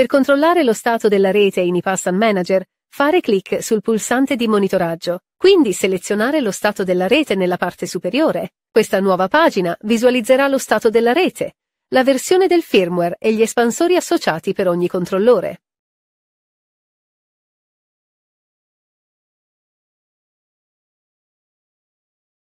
Per controllare lo stato della rete in IPASAN Manager, fare clic sul pulsante di monitoraggio, quindi selezionare lo stato della rete nella parte superiore. Questa nuova pagina visualizzerà lo stato della rete, la versione del firmware e gli espansori associati per ogni controllore.